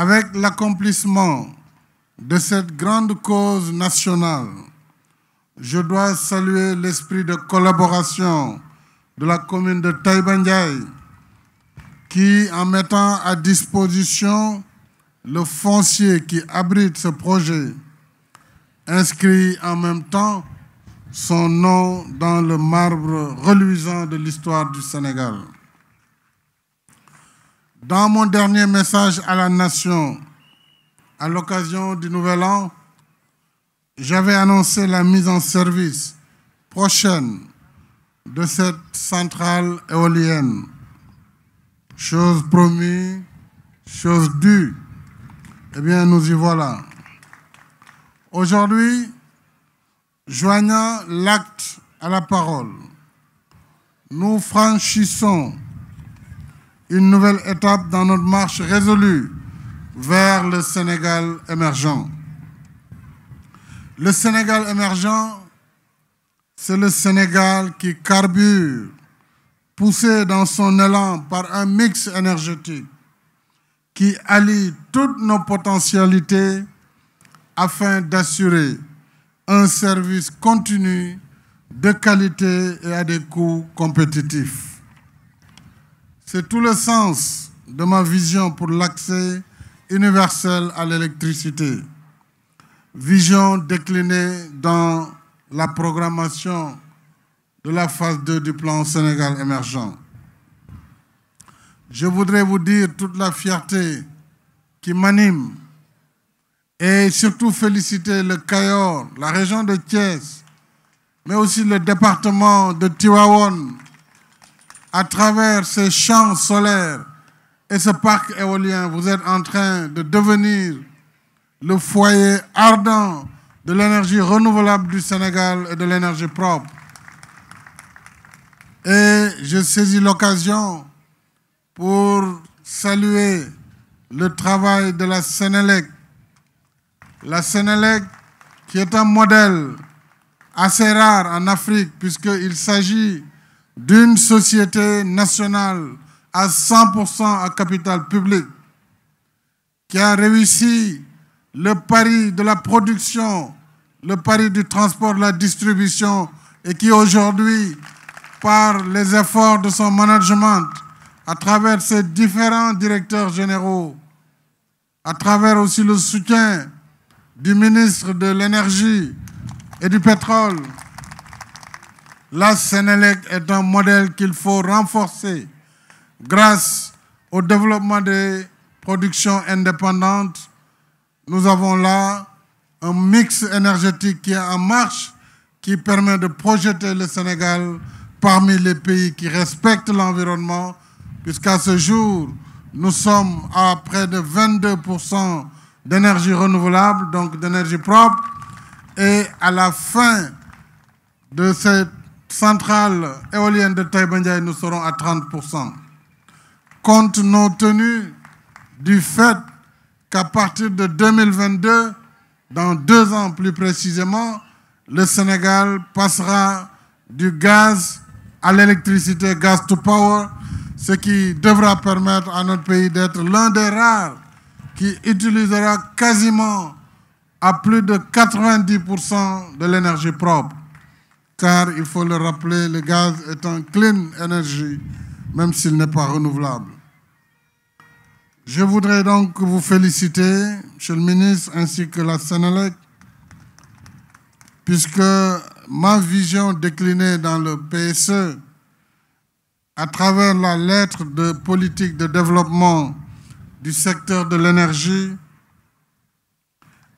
Avec l'accomplissement de cette grande cause nationale, je dois saluer l'esprit de collaboration de la commune de Taïbandiaï, qui, en mettant à disposition le foncier qui abrite ce projet, inscrit en même temps son nom dans le marbre reluisant de l'histoire du Sénégal. Dans mon dernier message à la nation, à l'occasion du Nouvel An, j'avais annoncé la mise en service prochaine de cette centrale éolienne. Chose promise, chose due. Eh bien, nous y voilà. Aujourd'hui, joignant l'acte à la parole, nous franchissons une nouvelle étape dans notre marche résolue vers le Sénégal émergent. Le Sénégal émergent, c'est le Sénégal qui carbure, poussé dans son élan par un mix énergétique qui allie toutes nos potentialités afin d'assurer un service continu de qualité et à des coûts compétitifs. C'est tout le sens de ma vision pour l'accès universel à l'électricité. Vision déclinée dans la programmation de la phase 2 du plan Sénégal émergent. Je voudrais vous dire toute la fierté qui m'anime et surtout féliciter le Cayor, la région de Thiès, mais aussi le département de Tiwawon à travers ces champs solaires et ce parc éolien, vous êtes en train de devenir le foyer ardent de l'énergie renouvelable du Sénégal et de l'énergie propre. Et je saisis l'occasion pour saluer le travail de la Sénélec. La Sénélec qui est un modèle assez rare en Afrique puisqu'il s'agit d'une société nationale à 100% à capital public qui a réussi le pari de la production, le pari du transport, de la distribution et qui aujourd'hui, par les efforts de son management, à travers ses différents directeurs généraux, à travers aussi le soutien du ministre de l'Énergie et du Pétrole, la Sénélec est un modèle qu'il faut renforcer grâce au développement des productions indépendantes. Nous avons là un mix énergétique qui est en marche, qui permet de projeter le Sénégal parmi les pays qui respectent l'environnement, puisqu'à ce jour, nous sommes à près de 22% d'énergie renouvelable, donc d'énergie propre. Et à la fin de cette centrale éolienne de Taïbandiaï, nous serons à 30%. Compte nos tenu du fait qu'à partir de 2022, dans deux ans plus précisément, le Sénégal passera du gaz à l'électricité gas to power, ce qui devra permettre à notre pays d'être l'un des rares qui utilisera quasiment à plus de 90% de l'énergie propre car il faut le rappeler, le gaz est une clean énergie, même s'il n'est pas renouvelable. Je voudrais donc vous féliciter, Monsieur le ministre, ainsi que la Sénélec, puisque ma vision déclinée dans le PSE, à travers la lettre de politique de développement du secteur de l'énergie,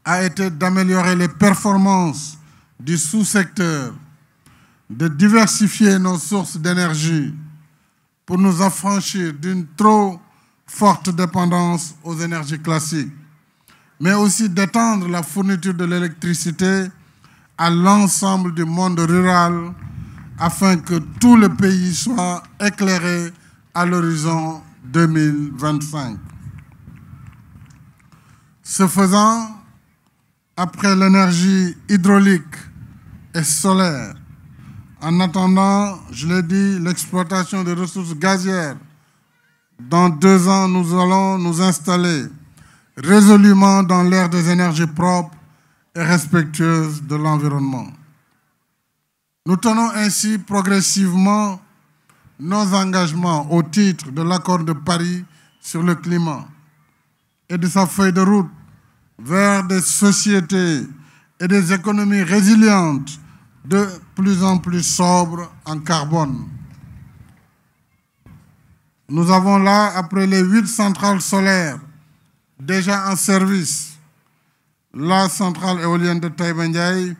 a été d'améliorer les performances du sous-secteur de diversifier nos sources d'énergie pour nous affranchir d'une trop forte dépendance aux énergies classiques, mais aussi d'étendre la fourniture de l'électricité à l'ensemble du monde rural afin que tout le pays soit éclairé à l'horizon 2025. Ce faisant, après l'énergie hydraulique et solaire, en attendant, je l'ai dit, l'exploitation des ressources gazières. Dans deux ans, nous allons nous installer résolument dans l'ère des énergies propres et respectueuses de l'environnement. Nous tenons ainsi progressivement nos engagements au titre de l'accord de Paris sur le climat et de sa feuille de route vers des sociétés et des économies résilientes de plus en plus sobre en carbone. Nous avons là, après les huit centrales solaires déjà en service, la centrale éolienne de Taïbendiaï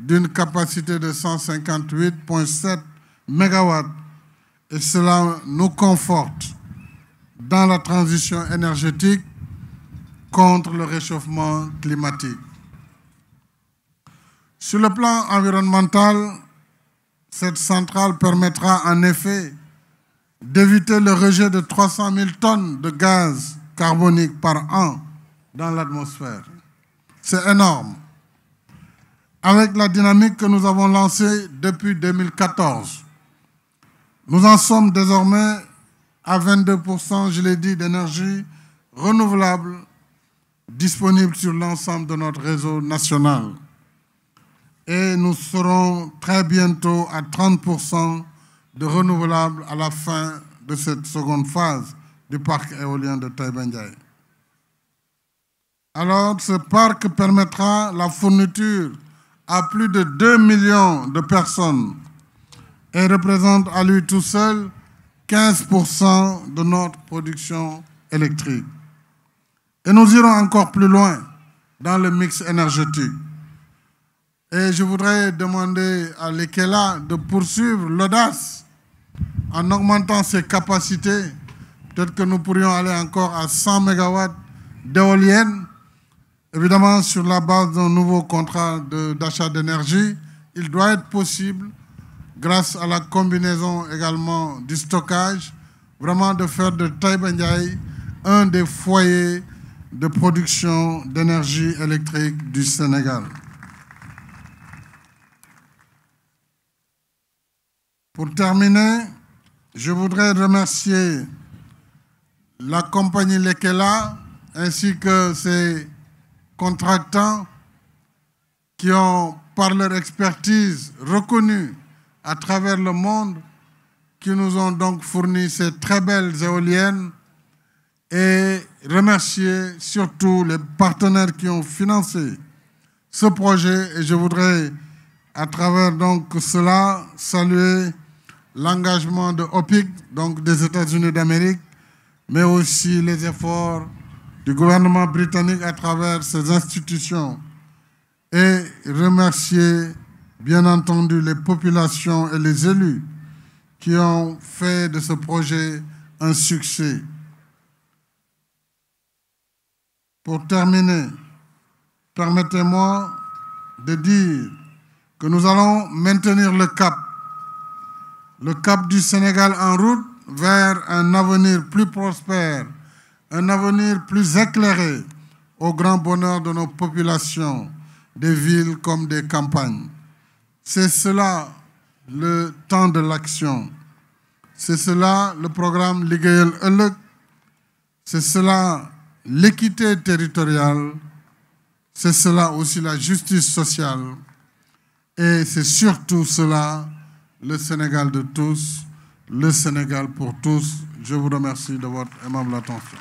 d'une capacité de 158,7 MW. Et cela nous conforte dans la transition énergétique contre le réchauffement climatique. Sur le plan environnemental, cette centrale permettra en effet d'éviter le rejet de 300 000 tonnes de gaz carbonique par an dans l'atmosphère. C'est énorme. Avec la dynamique que nous avons lancée depuis 2014, nous en sommes désormais à 22%, je l'ai dit, d'énergie renouvelable disponible sur l'ensemble de notre réseau national et nous serons très bientôt à 30% de renouvelables à la fin de cette seconde phase du parc éolien de Taïbendiaï. Alors, ce parc permettra la fourniture à plus de 2 millions de personnes et représente à lui tout seul 15% de notre production électrique. Et nous irons encore plus loin dans le mix énergétique. Et je voudrais demander à l'Ekela de poursuivre l'audace en augmentant ses capacités. Peut-être que nous pourrions aller encore à 100 MW d'éoliennes. Évidemment, sur la base d'un nouveau contrat d'achat d'énergie, il doit être possible, grâce à la combinaison également du stockage, vraiment de faire de Taïbendiaï un des foyers de production d'énergie électrique du Sénégal. Pour terminer, je voudrais remercier la compagnie Lekela ainsi que ses contractants qui ont, par leur expertise reconnue à travers le monde, qui nous ont donc fourni ces très belles éoliennes et remercier surtout les partenaires qui ont financé ce projet. Et je voudrais, à travers donc cela, saluer l'engagement de OPIC, donc des États-Unis d'Amérique, mais aussi les efforts du gouvernement britannique à travers ces institutions et remercier bien entendu les populations et les élus qui ont fait de ce projet un succès. Pour terminer, permettez-moi de dire que nous allons maintenir le cap le cap du Sénégal en route vers un avenir plus prospère, un avenir plus éclairé au grand bonheur de nos populations, des villes comme des campagnes. C'est cela le temps de l'action. C'est cela le programme légal. C'est cela l'équité territoriale. C'est cela aussi la justice sociale. Et c'est surtout cela le Sénégal de tous, le Sénégal pour tous. Je vous remercie de votre aimable attention.